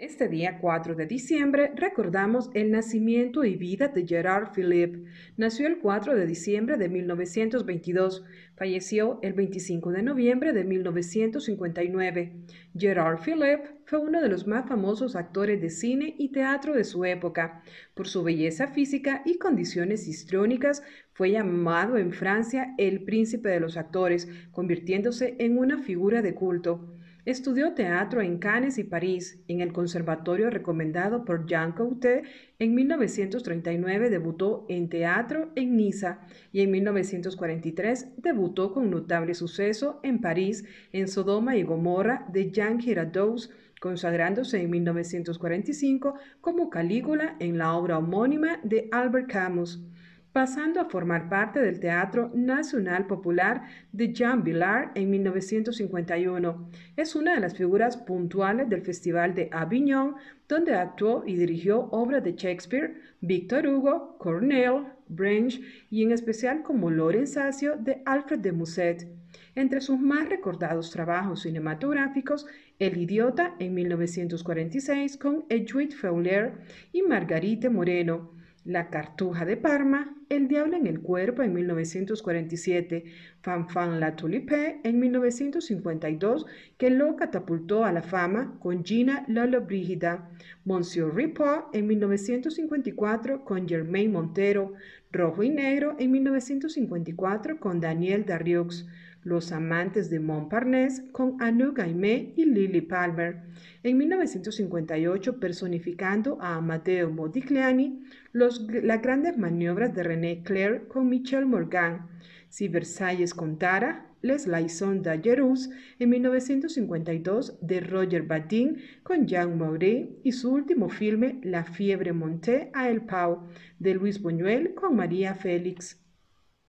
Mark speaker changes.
Speaker 1: Este día 4 de diciembre recordamos el nacimiento y vida de Gerard Philippe. Nació el 4 de diciembre de 1922, falleció el 25 de noviembre de 1959. Gerard Philippe fue uno de los más famosos actores de cine y teatro de su época. Por su belleza física y condiciones histriónicas, fue llamado en Francia el príncipe de los actores, convirtiéndose en una figura de culto. Estudió teatro en Cannes y París, en el conservatorio recomendado por Jean Coutet. En 1939 debutó en teatro en Niza y en 1943 debutó con notable suceso en París en Sodoma y Gomorra de Jean Giraudoux, consagrándose en 1945 como Calígula en la obra homónima de Albert Camus pasando a formar parte del Teatro Nacional Popular de Jean Villard en 1951. Es una de las figuras puntuales del Festival de Avignon, donde actuó y dirigió obras de Shakespeare, Víctor Hugo, Cornell, Branch y en especial como Sacio de Alfred de Musset. Entre sus más recordados trabajos cinematográficos, El idiota en 1946 con Edwidge Fowler y Margarite Moreno, la Cartuja de Parma, El Diablo en el Cuerpo en 1947, Fanfan la Tulipé en 1952, que lo catapultó a la fama con Gina Lollobrigida, Monsieur Ripoll en 1954 con Germain Montero, Rojo y Negro en 1954 con Daniel Darriux. Los Amantes de Montparnasse con Anouk Gaimé y Lily Palmer. En 1958, personificando a Matteo Modigliani, las grandes maniobras de René Clair con Michel Morgan. Si Versalles contara, Les Laison d'Agerus en 1952 de Roger Vadim con Jean Mauré y su último filme La fiebre monté a El Pau de Luis Buñuel con María Félix.